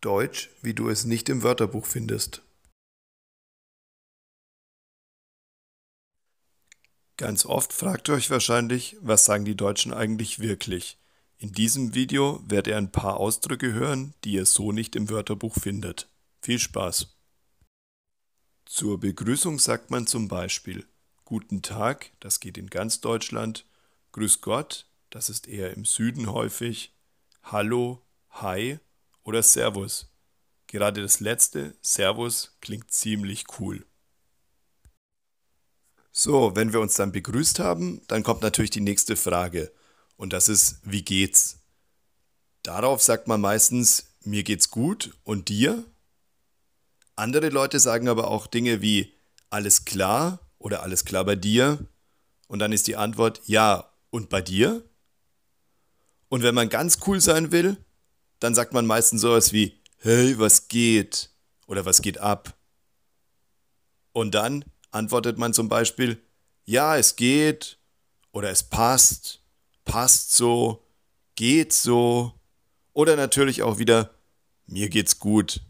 Deutsch, wie du es nicht im Wörterbuch findest. Ganz oft fragt ihr euch wahrscheinlich, was sagen die Deutschen eigentlich wirklich. In diesem Video werdet ihr ein paar Ausdrücke hören, die ihr so nicht im Wörterbuch findet. Viel Spaß! Zur Begrüßung sagt man zum Beispiel Guten Tag, das geht in ganz Deutschland, Grüß Gott, das ist eher im Süden häufig, Hallo, Hi oder Servus. Gerade das letzte, Servus, klingt ziemlich cool. So, wenn wir uns dann begrüßt haben, dann kommt natürlich die nächste Frage. Und das ist, wie geht's? Darauf sagt man meistens, mir geht's gut und dir? Andere Leute sagen aber auch Dinge wie, alles klar oder alles klar bei dir? Und dann ist die Antwort, ja, und bei dir? Und wenn man ganz cool sein will, dann sagt man meistens sowas wie, hey, was geht? Oder was geht ab? Und dann antwortet man zum Beispiel, ja, es geht. Oder es passt. Passt so. Geht so. Oder natürlich auch wieder, mir geht's gut.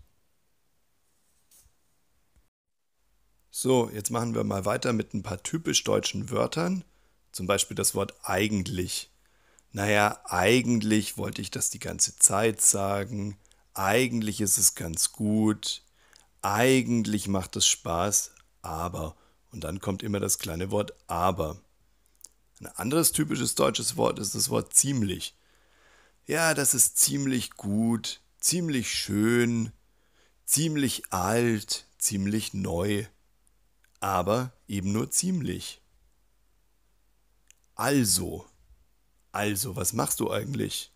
So, jetzt machen wir mal weiter mit ein paar typisch deutschen Wörtern. Zum Beispiel das Wort eigentlich naja, eigentlich wollte ich das die ganze Zeit sagen, eigentlich ist es ganz gut, eigentlich macht es Spaß, aber. Und dann kommt immer das kleine Wort aber. Ein anderes typisches deutsches Wort ist das Wort ziemlich. Ja, das ist ziemlich gut, ziemlich schön, ziemlich alt, ziemlich neu, aber eben nur ziemlich. Also also, was machst du eigentlich?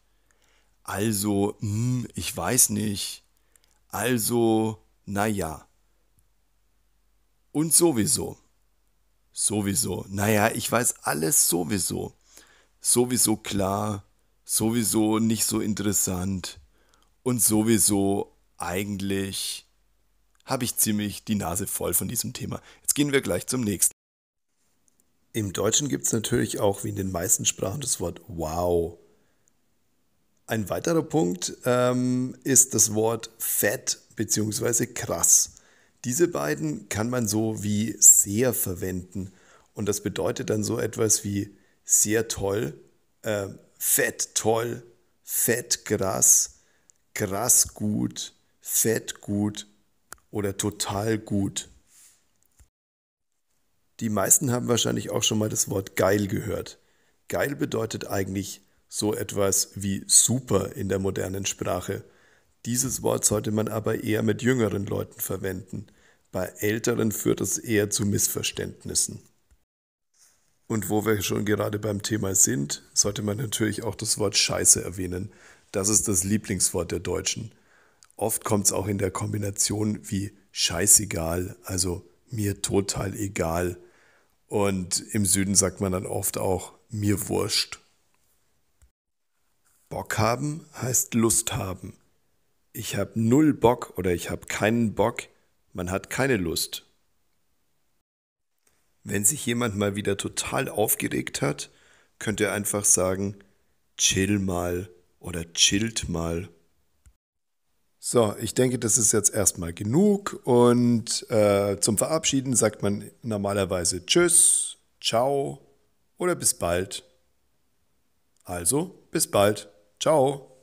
Also, hm, ich weiß nicht. Also, naja. Und sowieso. Sowieso. Naja, ich weiß alles sowieso. Sowieso klar. Sowieso nicht so interessant. Und sowieso eigentlich habe ich ziemlich die Nase voll von diesem Thema. Jetzt gehen wir gleich zum nächsten. Im Deutschen gibt es natürlich auch, wie in den meisten Sprachen, das Wort wow. Ein weiterer Punkt ähm, ist das Wort fett bzw. krass. Diese beiden kann man so wie sehr verwenden. Und das bedeutet dann so etwas wie sehr toll, äh, fett toll, fett krass, krass gut, fett gut oder total gut. Die meisten haben wahrscheinlich auch schon mal das Wort geil gehört. Geil bedeutet eigentlich so etwas wie super in der modernen Sprache. Dieses Wort sollte man aber eher mit jüngeren Leuten verwenden. Bei älteren führt es eher zu Missverständnissen. Und wo wir schon gerade beim Thema sind, sollte man natürlich auch das Wort Scheiße erwähnen. Das ist das Lieblingswort der Deutschen. Oft kommt es auch in der Kombination wie scheißegal, also mir total egal und im Süden sagt man dann oft auch mir wurscht. Bock haben heißt Lust haben. Ich habe null Bock oder ich habe keinen Bock, man hat keine Lust. Wenn sich jemand mal wieder total aufgeregt hat, könnt ihr einfach sagen, chill mal oder chillt mal. So, ich denke, das ist jetzt erstmal genug und äh, zum Verabschieden sagt man normalerweise Tschüss, Ciao oder bis bald. Also, bis bald. Ciao.